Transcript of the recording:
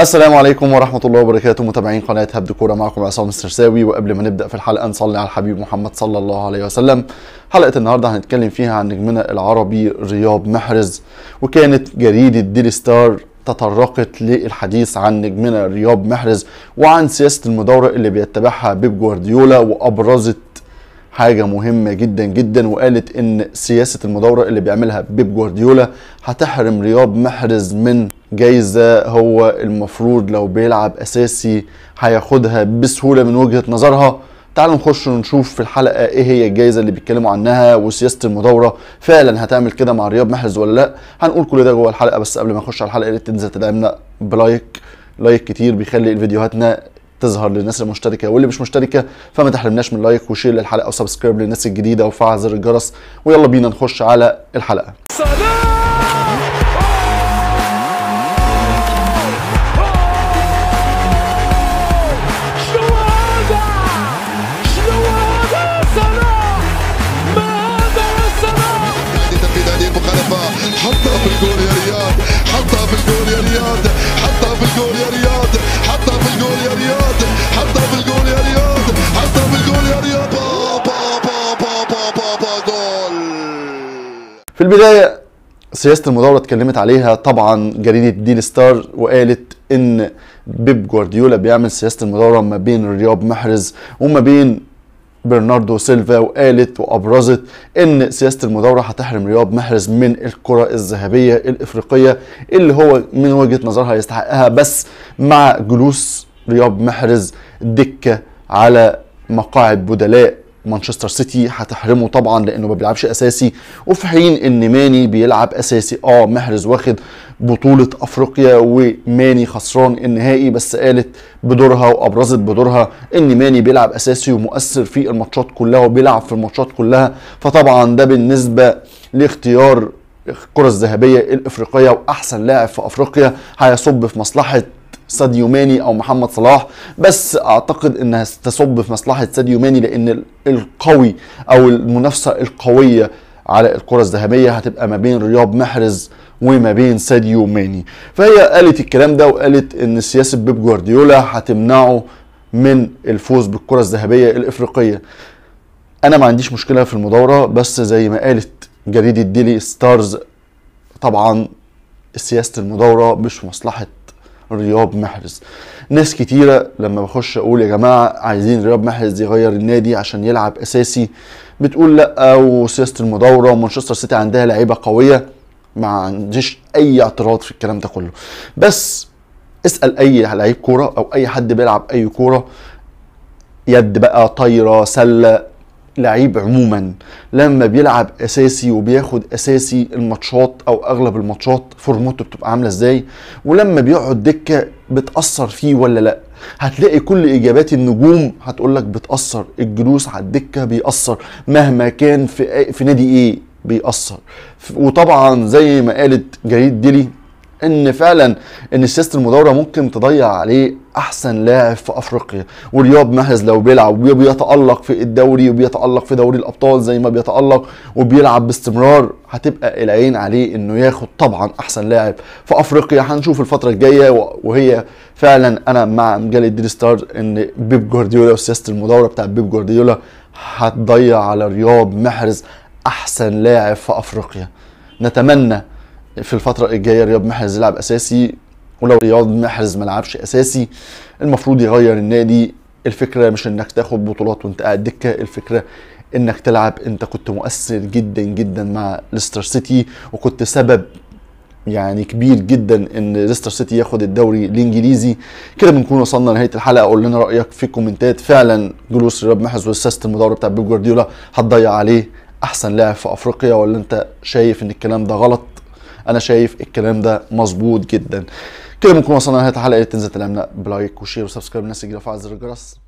السلام عليكم ورحمة الله وبركاته متابعين قناة هبد كورة معكم عصام السرساوي وقبل ما نبدأ في الحلقة نصلي على الحبيب محمد صلى الله عليه وسلم حلقة النهاردة هنتكلم فيها عن نجمنا العربي رياض محرز وكانت جريدة ديلي ستار تطرقت للحديث عن نجمنا رياض محرز وعن سياسة المدورة اللي بيتبعها بيب جوارديولا وأبرزت حاجه مهمه جدا جدا وقالت ان سياسه المدوره اللي بيعملها بيب جوارديولا هتحرم رياض محرز من جايزه هو المفروض لو بيلعب اساسي هياخدها بسهوله من وجهه نظرها تعالوا نخش ونشوف في الحلقه ايه هي الجائزه اللي بيتكلموا عنها وسياسه المدوره فعلا هتعمل كده مع رياض محرز ولا لا هنقول كل ده جوه الحلقه بس قبل ما نخش على الحلقه يا ريت تنزل تدعمنا بلايك لايك كتير بيخلي فيديوهاتنا تظهر للناس المشتركه واللي مش مشتركه فما تحرمناش من لايك وشير للحلقه وسبسكرايب للناس الجديده وفعل زر الجرس ويلا بينا نخش على الحلقه البدايه سياسه المدورة اتكلمت عليها طبعا جريده ديل ستار وقالت ان بيب جوارديولا بيعمل سياسه المدورة ما بين رياض محرز وما بين برناردو سيلفا وقالت وابرزت ان سياسه المداوره هتحرم رياض محرز من الكره الذهبيه الافريقيه اللي هو من وجهه نظرها يستحقها بس مع جلوس رياض محرز دكه على مقاعد بدلاء مانشستر سيتي هتحرمه طبعا لانه ما بيلعبش اساسي وفي حين ان ماني بيلعب اساسي اه محرز واخد بطولة افريقيا وماني خسران النهائي بس قالت بدورها وابرزت بدورها ان ماني بيلعب اساسي ومؤثر في الماتشات كلها وبيلعب في الماتشات كلها فطبعا ده بالنسبة لاختيار الكرة الذهبية الافريقية واحسن لاعب في افريقيا هيصب في مصلحة ساديو ماني او محمد صلاح بس اعتقد انها تصب في مصلحه ساديو ماني لان القوي او المنافسه القويه على الكره الذهبيه هتبقى ما بين رياض محرز وما بين ساديو ماني فهي قالت الكلام ده وقالت ان سياسه بيب جوارديولا هتمنعه من الفوز بالكره الذهبيه الافريقيه انا ما عنديش مشكله في المداوره بس زي ما قالت جريده ديلي ستارز طبعا سياسه المداوره مش مصلحه رياض محرز ناس كتيره لما بخش اقول يا جماعه عايزين رياض محرز يغير النادي عشان يلعب اساسي بتقول لا وسياسه المداوره ومانشستر سيتي عندها لعيبه قويه ما عنديش اي اعتراض في الكلام ده كله بس اسال اي لعيب كوره او اي حد بيلعب اي كوره يد بقى طايره سله لعيب عموما لما بيلعب اساسي وبياخد اساسي الماتشات او اغلب الماتشات فورمته بتبقى عامله ازاي ولما بيقعد دكه بتاثر فيه ولا لا هتلاقي كل اجابات النجوم هتقول لك بتاثر الجلوس على الدكه بيأثر مهما كان في في نادي ايه بيأثر وطبعا زي ما قالت جريد ديلي ان فعلا ان سياسه المداوره ممكن تضيع عليه احسن لاعب في افريقيا ورياض محرز لو بيلعب وبيتالق في الدوري وبيتالق في دوري الابطال زي ما بيتالق وبيلعب باستمرار هتبقى العين عليه انه ياخد طبعا احسن لاعب في افريقيا هنشوف الفتره الجايه وهي فعلا انا مع مجال الدري ستار ان بيب جوارديولا وسياسه المداوره بتاع بيب جوارديولا هتضيع على رياض محرز احسن لاعب في افريقيا نتمنى في الفتره الجايه رياض محرز يلعب اساسي ولو رياض محرز ما لعبش اساسي المفروض يغير النادي الفكره مش انك تاخد بطولات وانت قاعد دكه الفكره انك تلعب انت كنت مؤثر جدا جدا مع ليستر سيتي وكنت سبب يعني كبير جدا ان ليستر سيتي ياخد الدوري الانجليزي كده بنكون وصلنا لنهايه الحلقه قول لنا رايك في الكومنتات فعلا جلوس رياض محرز والسيستم المدرب بتاع بيب جوارديولا هتضيع عليه احسن لاعب في افريقيا ولا انت شايف ان الكلام ده غلط انا شايف الكلام ده مظبوط جدا كده بنكون وصلنا لنهايه الحلقه تنزل تلامنا بلايك وشير وسبسكرايب الناس تجي فعل زر الجرس